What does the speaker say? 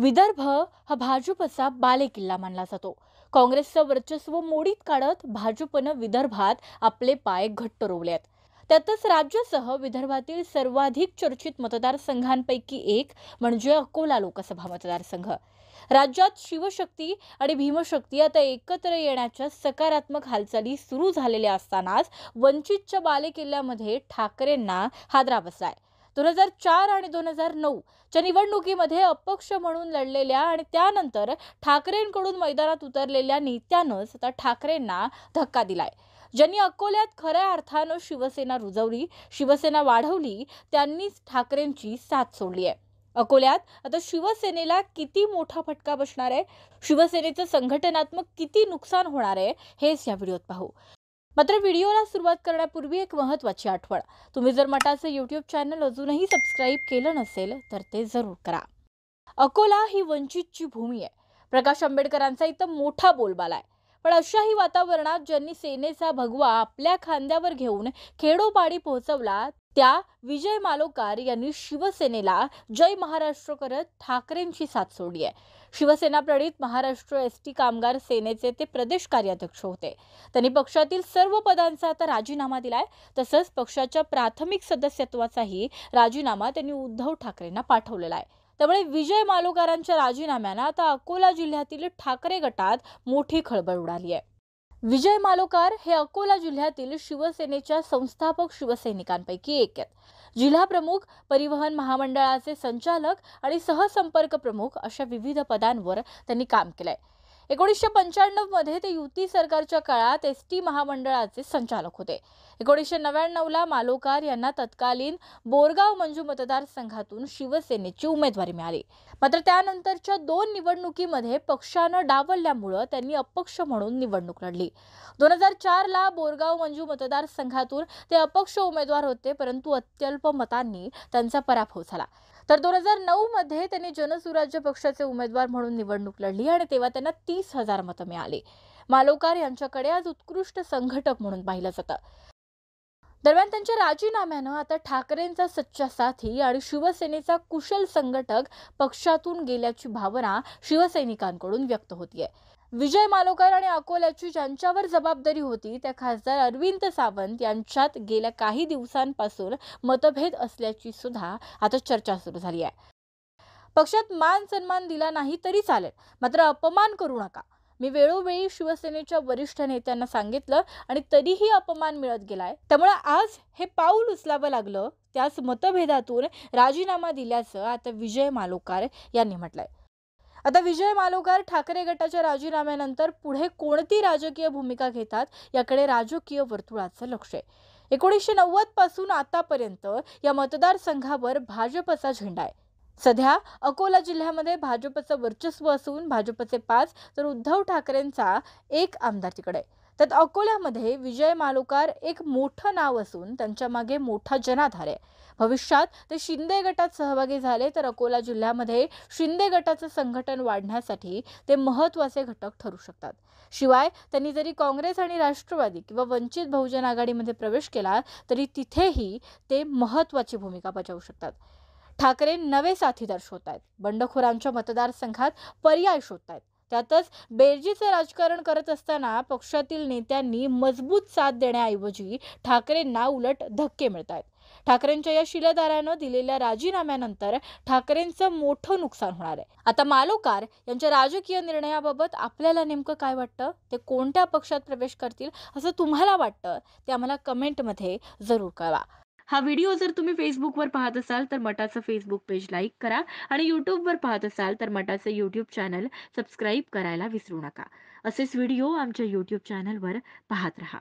विदर्भ हा भाजपचा बालेकिल्ला मानला जातो काँग्रेसचं वर्चस्व मोडीत काढत भाजपनं विदर्भात आपले पाय घट्ट रोवले त्यातच राज्यासह विदर्भातील सर्वाधिक चर्चित मतदारसंघांपैकी एक म्हणजे अकोला लोकसभा मतदारसंघ राज्यात शिवशक्ती आणि भीमशक्ती आता एकत्र येण्याच्या सकारात्मक हालचाली सुरू झालेल्या असतानाच वंचितच्या बालेकिल्ल्यामध्ये ठाकरेंना हादरा बसलाय दोन हजार चार आणि दोन हजार नऊच्या निवडणुकीमध्ये अपक्ष म्हणून लढलेल्या आणि त्यानंतर ठाकरेंकडून मैदानात उतरलेल्या नेत्यानंच आता ठाकरेंना धक्का दिलाय ज्यांनी अकोल्यात खऱ्या अर्थानं शिवसेना रुजवली शिवसेना वाढवली त्यांनीच ठाकरेंची साथ सोडली आहे अकोल्यात आता शिवसेनेला किती मोठा फटका बसणार आहे शिवसेनेचं संघटनात्मक किती नुकसान होणार आहे हेच या व्हिडिओत पाहू मात्र व्हिडिओला सुरुवात करण्यापूर्वी एक महत्त्वाची आठवण तुम्ही जर मटाचं यूट्यूब चॅनल अजूनही सबस्क्राईब केलं नसेल तर ते जरूर करा अकोला ही वंचितची भूमी आहे प्रकाश आंबेडकरांचा इथं मोठा बोलबाला आहे पण अशाही वातावरणात ज्यांनी सेनेचा भगवा आपल्या खांद्यावर घेऊन खेडोपाडी पोहोचवला त्या विजय मालोकार यांनी शिवसेनेला जय महाराष्ट्र करत ठाकरेंची साथ सोडली आहे शिवसेना प्रणित महाराष्ट्र एस टी कामगार सेनेचे ते प्रदेश कार्याध्यक्ष होते त्यांनी पक्षातील सर्व पदांचा आता राजीनामा दिलाय तसंच पक्षाच्या प्राथमिक सदस्यत्वाचाही राजीनामा त्यांनी उद्धव ठाकरेंना पाठवलेला आहे त्यामुळे विजय मालोकारांच्या राजीनाम्यानं आता अकोला जिल्ह्यातील ठाकरे गटात मोठी खळबळ उडाली आहे विजय मालोकार हे अकोला जिल्ह्यातील शिवसेनेच्या संस्थापक शिवसैनिकांपैकी एक आहेत जिल्हा प्रमुख परिवहन महामंडळाचे संचालक आणि सहसंपर्क प्रमुख अशा विविध पदांवर त्यांनी काम केलंय एकोणीसशे पंच्याण्णवमध्ये ते युती सरकारच्या काळात एस टी महामंडळाचे संचालक होते एकोणीसशे नव्याण्णवला मालोकार यांना तत्कालीन बोरगाव मंजू मतदारसंघातून शिवसेनेची उमेदवारी मिळाली मात्र त्यानंतरच्या दोन निवडणुकीमध्ये पक्षानं डावलल्यामुळं त्यांनी अपक्ष म्हणून निवडणूक लढली दोन हजार चारला बोरगाव मंजू मतदारसंघातून ते अपक्ष उमेदवार होते परंतु अत्यल्प मतांनी त्यांचा पराभव झाला तर दोन हजार नऊमध्ये त्यांनी जनसुराज्य पक्षाचे उमेदवार म्हणून निवडणूक लढली आणि तेव्हा त्यांना तीस हजार मतं मिळाली मालोकार यांच्याकडे आज उत्कृष्ट संघटक म्हणून पाहिलं जातं दरम्यान त्यांच्या राजीनाम्यानं आता ठाकरेंचा सच्चा साथी आणि शिवसेनेचा कुशल संघटक पक्षातून गेल्याची भावना शिवसैनिकांकडून व्यक्त होतीये विजय मालोकर आणि अकोल्याची ज्यांच्यावर जबाबदारी होती त्या खासदार अरविंद सावंत यांच्यात गेल्या काही दिवसांपासून मतभेद असल्याची सुद्धा आता चर्चा सुरू झाली आहे पक्षात मान सन्मान दिला नाही तरी चालेल मात्र अपमान करू नका मी वेळोवेळी शिवसेनेच्या वरिष्ठ नेत्यांना सांगितलं आणि तरीही अपमान मिळत गेलाय त्यामुळे आज हे पाऊल उचलावं लागलं त्याच मतभेदातून राजीनामा दिल्याचं आता विजय मालोकार यांनी म्हटलंय आता विजय मालोगार ठाकरे गटाच्या राजीनाम्यानंतर पुढे कोणती राजकीय भूमिका घेतात याकडे राजकीय वर्तुळाचं लक्ष आहे एकोणीसशे नव्वद पासून आतापर्यंत या मतदारसंघावर भाजपचा झेंडा आहे सध्या अकोला जिल्ह्यामध्ये भाजपचं वर्चस्व असून भाजपचे पाच तर उद्धव ठाकरेंचा एक आमदार तिकडे त्यात अकोल्यामध्ये विजय मालुकार एक मोठं नाव असून त्यांच्या मागे मोठा जनाधार आहे भविष्यात ते शिंदे गटात सहभागी झाले तर अकोला जिल्ह्यामध्ये शिंदे गटाचं संघटन वाढण्यासाठी ते महत्वाचे घटक ठरू शकतात शिवाय त्यांनी जरी काँग्रेस आणि राष्ट्रवादी किंवा वंचित बहुजन आघाडीमध्ये प्रवेश केला तरी तिथेही ते महत्वाची भूमिका बजावू शकतात ठाकरे नवे साथीदार शोधत आहेत बंडखोरांच्या मतदारसंघात पर्याय शोधत आहेत त्यातच बेरजीचं राजकारण करत असताना पक्षातील नेत्यांनी मजबूत साथ देण्याऐवजी ठाकरेंना उलट धक्के मिळत आहेत ठाकरेंच्या या शिलेदारानं दिलेल्या राजीनाम्यानंतर ठाकरेंचं मोठं नुकसान होणार आहे आता मालोकार यांच्या राजकीय निर्णयाबाबत आपल्याला नेमकं काय वाटतं ते कोणत्या पक्षात प्रवेश करतील असं तुम्हाला वाटतं ते आम्हाला कमेंटमध्ये जरूर कळवा हा व्हिडिओ जर तुम्ही फेसबुकवर पाहत असाल तर मटाचं फेसबुक पेज लाईक करा आणि यूट्यूबवर पाहत असाल तर मटाचं यूट्यूब चॅनल सबस्क्राईब करायला विसरू नका असेच व्हिडिओ आमच्या यूट्यूब चॅनलवर पाहत राहा